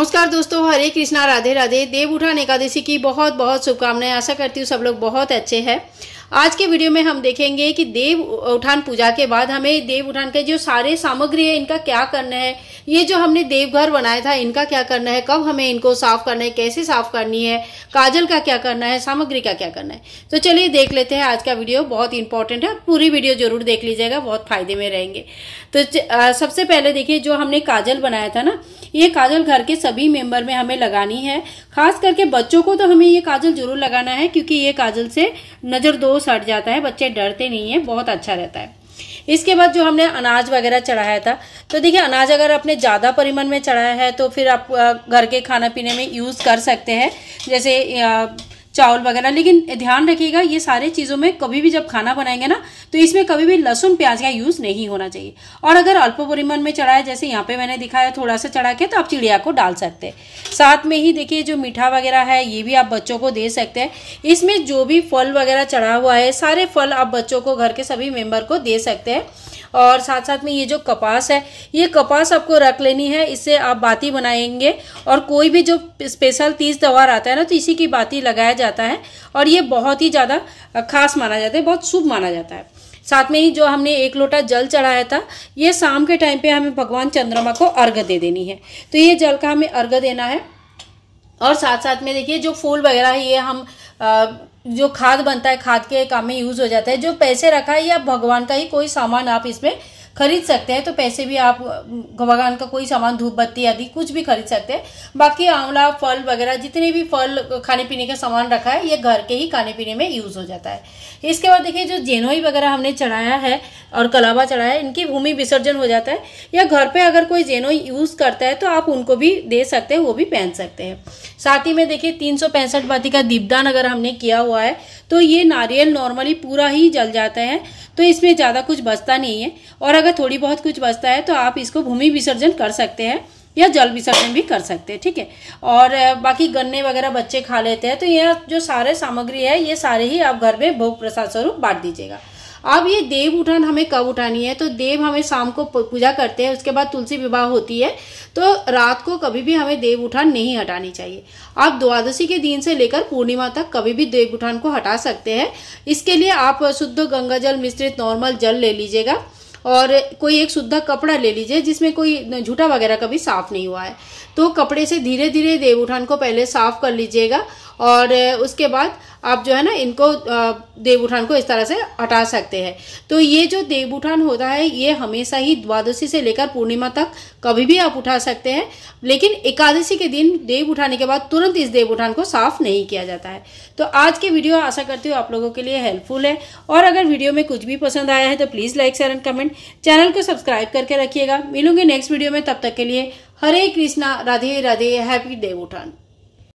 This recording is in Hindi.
नमस्कार दोस्तों हरे कृष्णा राधे राधे देव उठान एकादशी की बहुत बहुत शुभकामनाएं आशा करती हूँ सब लोग बहुत अच्छे हैं आज के वीडियो में हम देखेंगे कि देव उठान पूजा के बाद हमें देव उठान के जो सारे सामग्री है इनका क्या करना है ये जो हमने देवघर बनाया था इनका क्या करना है कब हमें इनको साफ करना है कैसे साफ करनी है काजल का क्या करना है सामग्री का क्या करना है तो चलिए देख लेते हैं आज का वीडियो बहुत इंपॉर्टेंट है पूरी वीडियो जरूर देख लीजिएगा बहुत फायदे में रहेंगे तो आ, सबसे पहले देखिए जो हमने काजल बनाया था ना ये काजल घर के सभी मेंबर में हमें लगानी है खास करके बच्चों को तो हमें ये काजल जरूर लगाना है क्योंकि ये काजल से नजर दोष हट जाता है बच्चे डरते नहीं है बहुत अच्छा रहता है इसके बाद जो हमने अनाज वगैरह चढ़ाया था तो देखिए अनाज अगर आपने ज़्यादा परिमाण में चढ़ाया है तो फिर आप घर के खाना पीने में यूज़ कर सकते हैं जैसे चावल वगैरह लेकिन ध्यान रखिएगा ये सारे चीज़ों में कभी भी जब खाना बनाएंगे ना तो इसमें कभी भी लहसुन प्याज का यूज़ नहीं होना चाहिए और अगर अल्प परिमाण में चढ़ाया जैसे यहाँ पे मैंने दिखाया थोड़ा सा चढ़ा के तो आप चिड़िया को डाल सकते हैं साथ में ही देखिए जो मीठा वगैरह है ये भी आप बच्चों को दे सकते हैं इसमें जो भी फल वगैरह चढ़ा हुआ है सारे फल आप बच्चों को घर के सभी मेम्बर को दे सकते हैं और साथ साथ में ये जो कपास है ये कपास आपको रख लेनी है इससे आप बाती बनाएंगे और कोई भी जो स्पेशल तीज त्यौहार आता है ना तो इसी की बाती लगाया जाता है और ये बहुत ही ज़्यादा खास माना जाता है बहुत शुभ माना जाता है साथ में ही जो हमने एक लोटा जल चढ़ाया था ये शाम के टाइम पे हमें भगवान चंद्रमा को अर्घ दे देनी है तो ये जल का हमें अर्घ देना है और साथ साथ में देखिए जो फूल वगैरह है ये हम आ, जो खाद बनता है खाद के काम में यूज़ हो जाता है जो पैसे रखा है या भगवान का ही कोई सामान आप इसमें खरीद सकते हैं तो पैसे भी आप भगवान का कोई सामान धूप बत्ती आदि कुछ भी खरीद सकते हैं बाकी आंवला फल वगैरह जितने भी फल खाने पीने का सामान रखा है ये घर के ही खाने पीने में यूज़ हो जाता है इसके बाद देखिए जो जेनोई वगैरह हमने चढ़ाया है और कलावा चढ़ाया है इनकी भूमि विसर्जन हो जाता है या घर पर अगर कोई जेनोई यूज़ करता है तो आप उनको भी दे सकते हैं वो भी पहन सकते हैं साथ ही में देखिए तीन सौ पैंसठ बाती का दीपदान अगर हमने किया हुआ है तो ये नारियल नॉर्मली पूरा ही जल जाता है तो इसमें ज़्यादा कुछ बचता नहीं है और अगर थोड़ी बहुत कुछ बचता है तो आप इसको भूमि विसर्जन कर सकते हैं या जल विसर्जन भी कर सकते हैं ठीक है और बाकी गन्ने वगैरह बच्चे खा लेते हैं तो यह जो सारे सामग्री है ये सारे ही आप घर में भोग प्रसाद स्वरूप बांट दीजिएगा अब ये देव उठान हमें कब उठानी है तो देव हमें शाम को पूजा करते हैं उसके बाद तुलसी विवाह होती है तो रात को कभी भी हमें देव उठान नहीं हटानी चाहिए आप द्वादशी के दिन से लेकर पूर्णिमा तक कभी भी देव उठान को हटा सकते हैं इसके लिए आप शुद्ध गंगा जल मिश्रित नॉर्मल जल ले लीजिएगा और कोई एक शुद्धा कपड़ा ले लीजिए जिसमें कोई झूठा वगैरह कभी साफ नहीं हुआ है तो कपड़े से धीरे धीरे देव उठान को पहले साफ कर लीजिएगा और उसके बाद आप जो है ना इनको देव उठान को इस तरह से हटा सकते हैं तो ये जो देव उठान होता है ये हमेशा ही द्वादशी से लेकर पूर्णिमा तक कभी भी आप उठा सकते हैं लेकिन एकादशी के दिन देव उठाने के बाद तुरंत इस देव उठान को साफ नहीं किया जाता है तो आज की वीडियो आशा करती हूँ आप लोगों के लिए हेल्पफुल है और अगर वीडियो में कुछ भी पसंद आया है तो please like share and comment friend channel को सब्सक्राइब करके रखिएगा मिलूंगी नेक्स्ट वीडियो में तब तक के लिए हरे कृष्णा राधे राधे हैप्पी उठान